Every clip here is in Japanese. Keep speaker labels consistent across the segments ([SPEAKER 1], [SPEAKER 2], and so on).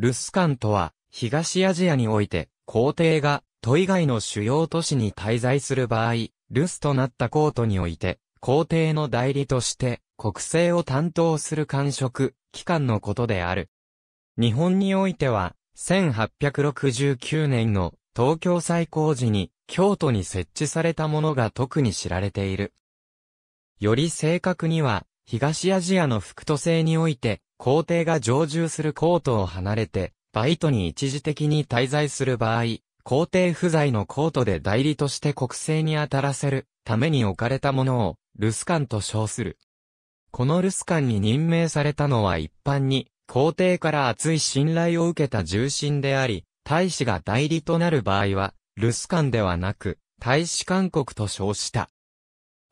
[SPEAKER 1] ルスカンとは、東アジアにおいて、皇帝が、都以外の主要都市に滞在する場合、留守となったコートにおいて、皇帝の代理として、国政を担当する官職、機関のことである。日本においては、1869年の東京最高時に、京都に設置されたものが特に知られている。より正確には、東アジアの副都政において、皇帝が常住するコートを離れて、バイトに一時的に滞在する場合、皇帝不在のコートで代理として国政に当たらせるために置かれたものを、留守官と称する。この留守官に任命されたのは一般に、皇帝から厚い信頼を受けた重臣であり、大使が代理となる場合は、留守官ではなく、大使勧告と称した。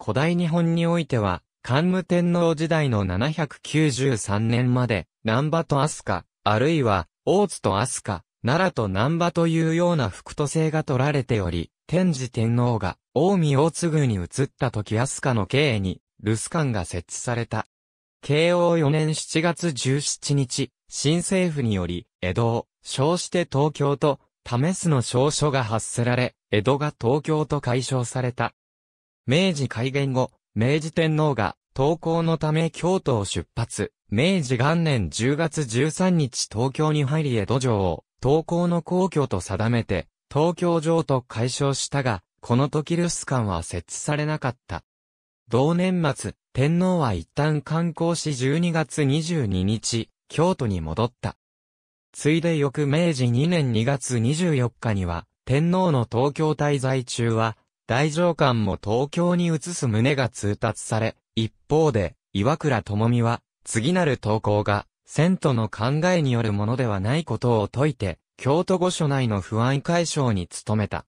[SPEAKER 1] 古代日本においては、桓武天皇時代の793年まで、南波と飛鳥、あるいは、大津と飛鳥、奈良と南波というような副都政が取られており、天智天皇が、大見大津宮に移った時飛鳥の経営に、留守館が設置された。慶応4年7月17日、新政府により、江戸を、称して東京と、為すの証書が発せられ、江戸が東京と解消された。明治開元後、明治天皇が投稿のため京都を出発、明治元年10月13日東京に入り江戸城を、登校の皇居と定めて、東京城と解消したが、この時留守館は設置されなかった。同年末、天皇は一旦観光し12月22日、京都に戻った。ついで翌明治2年2月24日には、天皇の東京滞在中は、大上官も東京に移す旨が通達され、一方で、岩倉智美は、次なる投稿が、先都の考えによるものではないことを説いて、京都御所内の不安解消に努めた。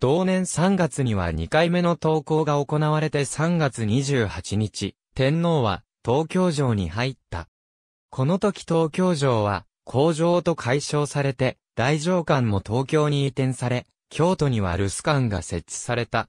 [SPEAKER 1] 同年3月には2回目の投稿が行われて3月28日、天皇は東京城に入った。この時東京城は工場と解消されて、大城館も東京に移転され、京都には留守館が設置された。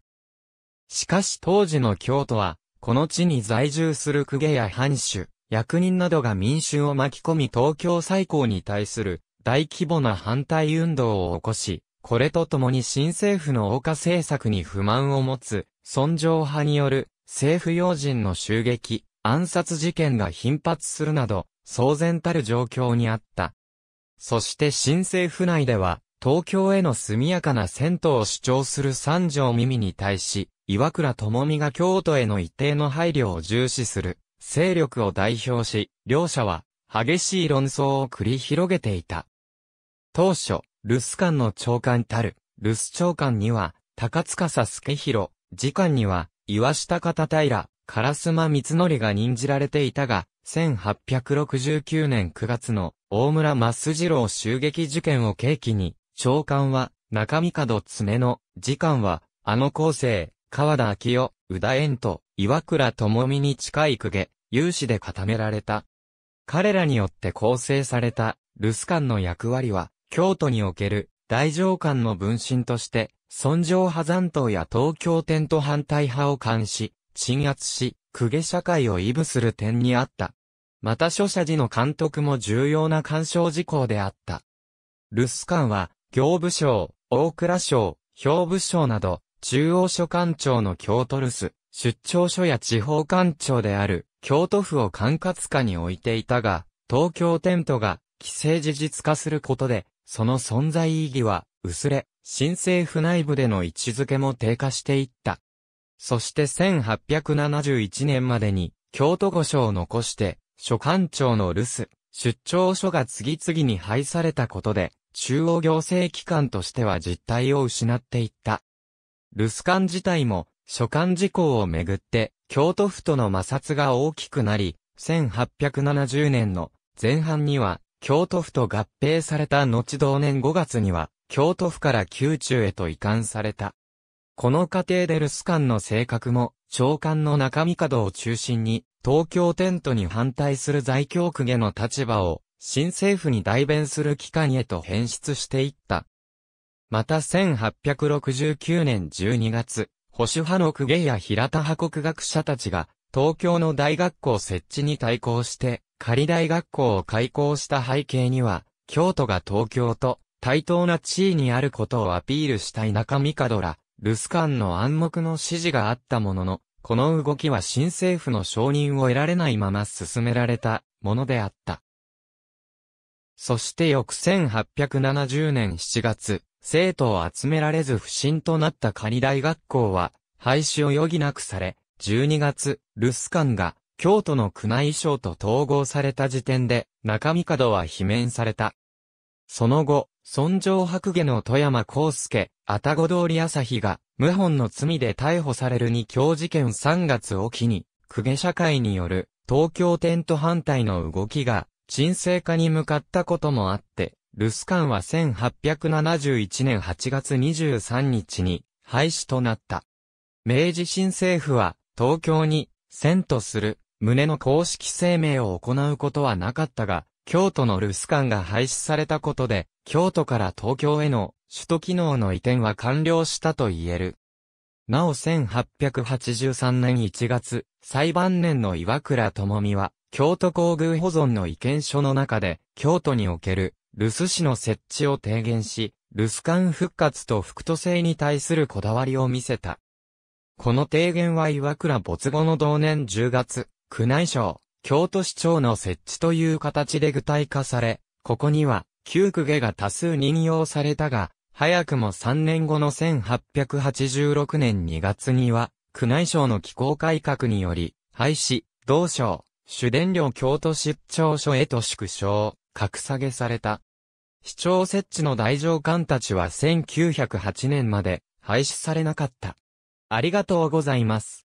[SPEAKER 1] しかし当時の京都は、この地に在住する公家や藩主、役人などが民衆を巻き込み東京最高に対する大規模な反対運動を起こし、これとともに新政府の謳政策に不満を持つ、尊上派による政府要人の襲撃、暗殺事件が頻発するなど、騒然たる状況にあった。そして新政府内では、東京への速やかな戦闘を主張する三条耳に対し、岩倉智美が京都への一定の配慮を重視する、勢力を代表し、両者は、激しい論争を繰り広げていた。当初、留守官の長官たる、留守長官には、高塚佐助弘、次官には、岩下方平、唐間光則が任じられていたが、1869年9月の大村増次郎襲撃事件を契機に、長官は中帝爪の、次官は、あの後世、川田昭夫、宇田円と岩倉智美に近い公家、有志で固められた。彼らによって構成された、留守官の役割は、京都における大乗官の分身として、尊上派残党や東京天と反対派を監視、鎮圧し、公家社会を異部する点にあった。また諸写寺の監督も重要な干渉事項であった。留守官は、行部省、大蔵省、兵部省など、中央所管庁の京都留守、出張所や地方館庁である京都府を管轄下に置いていたが、東京テントが既成事実化することで、その存在意義は薄れ、新政府内部での位置づけも低下していった。そして1871年までに、京都御所を残して、所管庁の留守、出張所が次々に廃されたことで、中央行政機関としては実態を失っていった。ルスカン自体も、所管事項をめぐって、京都府との摩擦が大きくなり、1870年の前半には、京都府と合併された後同年5月には、京都府から宮中へと移管された。この過程で留守官の性格も、長官の中身角を中心に、東京テントに反対する在京区下の立場を、新政府に代弁する機関へと変質していったまた1869年12月、保守派の公家や平田派国学者たちが、東京の大学校設置に対抗して、仮大学校を開校した背景には、京都が東京と対等な地位にあることをアピールした中。三帝ら、留守間の暗黙の指示があったものの、この動きは新政府の承認を得られないまま進められたものであった。そして翌1870年7月、生徒を集められず不審となったカニ大学校は、廃止を余儀なくされ、12月、留守官が、京都の宮内省と統合された時点で、中見角は罷免された。その後、尊上白下の富山康介、あたご通り朝日が、謀反の罪で逮捕される二強事件3月を機に、公家社会による、東京テント反対の動きが、沈静化に向かったこともあって、ルスカンは1871年8月23日に廃止となった。明治新政府は東京に遷都する旨の公式声明を行うことはなかったが、京都のルスカンが廃止されたことで、京都から東京への首都機能の移転は完了したと言える。なお1883年1月、最晩年の岩倉智美は、京都皇宮保存の意見書の中で、京都における留守市の設置を提言し、留守間復活と副都政に対するこだわりを見せた。この提言は岩倉没後の同年10月、宮内省、京都市長の設置という形で具体化され、ここには、旧区下が多数任用されたが、早くも3年後の1886年2月には、宮内省の機構改革により、廃止、同省、主電量京都出張所へと縮小。格下げされた。市長設置の大上官たちは1908年まで廃止されなかった。ありがとうございます。